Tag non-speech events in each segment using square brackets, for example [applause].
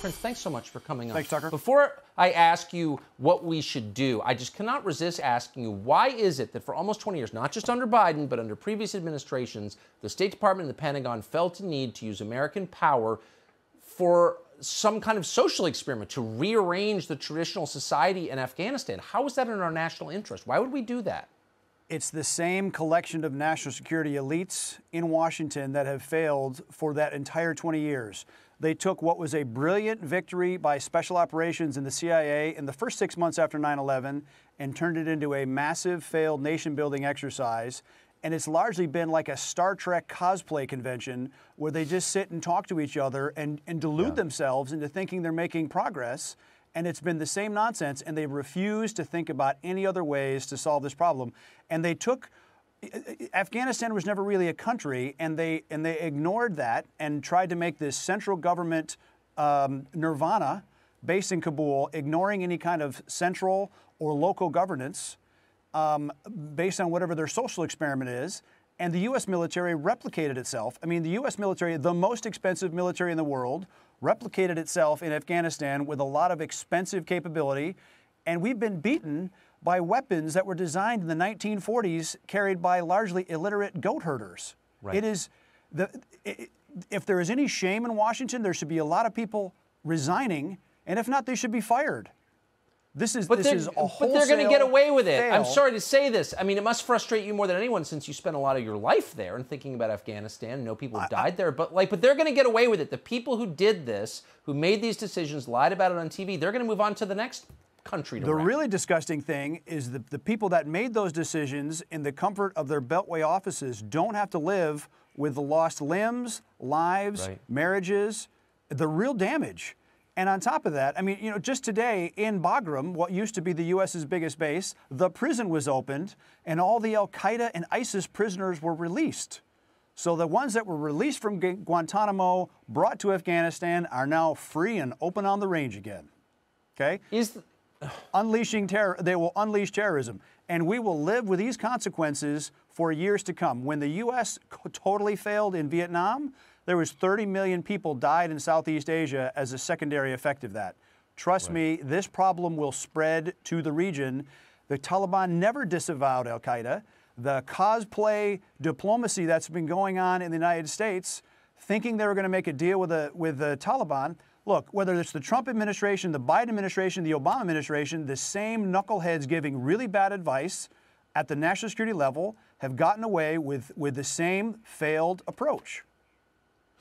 Prince, thanks so much for coming on. Thanks, Tucker. Before I ask you what we should do, I just cannot resist asking you why is it that for almost 20 years, not just under Biden, but under previous administrations, the State Department and the Pentagon felt a need to use American power for some kind of social experiment to rearrange the traditional society in Afghanistan? How is that in our national interest? Why would we do that? It's the same collection of national security elites in Washington that have failed for that entire 20 years. They took what was a brilliant victory by special operations and the CIA in the first six months after 9 11 and turned it into a massive failed nation building exercise. And it's largely been like a Star Trek cosplay convention where they just sit and talk to each other and, and delude yeah. themselves into thinking they're making progress and it's been the same nonsense, and they refuse to think about any other ways to solve this problem. And they took Afghanistan was never really a country, and they and they ignored that and tried to make this central government um, nirvana based in Kabul, ignoring any kind of central or local governance um, based on whatever their social experiment is. And the U.S. military replicated itself. I mean, the U.S. military, the most expensive military in the world, replicated itself in Afghanistan with a lot of expensive capability, and we've been beaten by weapons that were designed in the 1940s carried by largely illiterate goat herders. Right. It is the it, if there is any shame in Washington, there should be a lot of people resigning, and if not, they should be fired. This is but this is a But they're going to get away with it. Fail. I'm sorry to say this. I mean, it must frustrate you more than anyone since you spent a lot of your life there and thinking about Afghanistan. And know people I, died I, there, but like, but they're going to get away with it. The people who did this, who made these decisions, lied about it on TV. They're going to move on to the next country. the really disgusting thing is that the people that made those decisions in the comfort of their Beltway offices don't have to live with the lost limbs, lives, right. marriages, the real damage. And on top of that, I mean, you know, just today in Bagram, what used to be the U.S.'s biggest base, the prison was opened, and all the Al Qaeda and ISIS prisoners were released. So the ones that were released from Guantanamo, brought to Afghanistan, are now free and open on the range again. Okay? Is [sighs] unleashing terror they will unleash terrorism and we will live with these consequences for years to come. When the US totally failed in Vietnam, there was 30 million people died in Southeast Asia as a secondary effect of that. Trust right. me, this problem will spread to the region. The Taliban never disavowed Al Qaeda. The cosplay diplomacy that's been going on in the United States, thinking they were going to make a deal with the, with the Taliban, look, whether it's the Trump administration, the Biden administration, the Obama administration, the same knuckleheads giving really bad advice at the national security level have gotten away with, with the same failed approach.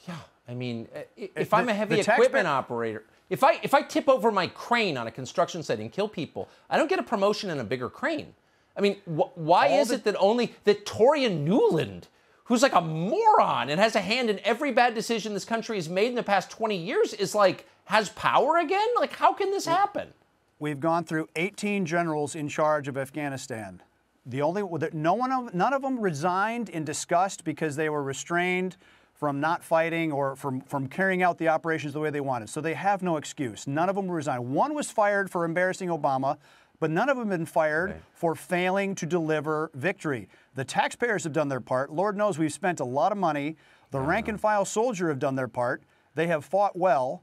Yeah, I mean, uh, uh, if, I'm a heavy equipment operator, if I if I tip over my crane on a construction site and kill people, I don't get a promotion and a bigger crane. I mean, wh- why All is the- it that only that Torian Newland, who's like a moron and has a hand in every bad decision this country has made in the past 20 years, is like has power again? Like, how can this happen? We've gone through 18 generals in charge of Afghanistan. The only no one none of them resigned in disgust because they were restrained from not fighting or from, from carrying out the operations the way they wanted. So they have no excuse. None of them resigned. One was fired for embarrassing Obama, but none of them have been fired right. for failing to deliver victory. The taxpayers have done their part. Lord knows we've spent a lot of money. The rank and file soldier have done their part. They have fought well.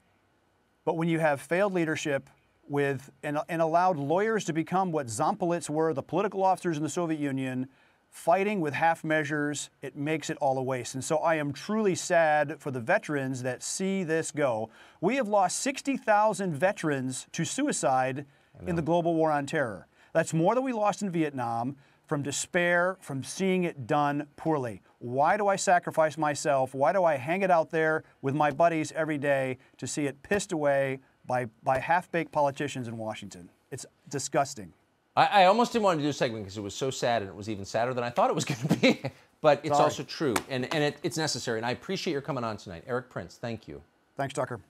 But when you have failed leadership with and, and allowed lawyers to become what Zompolits were, the political officers in the Soviet Union, fighting with half measures, it makes it all a waste. And so I am truly sad for the veterans that see this go. We have lost 60,000 veterans to suicide in the global war on terror. That's more than we lost in Vietnam from despair, from seeing it done poorly. Why do I sacrifice myself? Why do I hang it out there with my buddies every day to see it pissed away by, by half baked politicians in Washington? It's disgusting. I, I almost didn't want to do a segment because it was so sad and it was even sadder than I thought it was [laughs] going to be. but it's Sorry. also true and, and it, it's necessary. And I appreciate your coming on tonight. Eric Prince, thank you. Thanks, Tucker.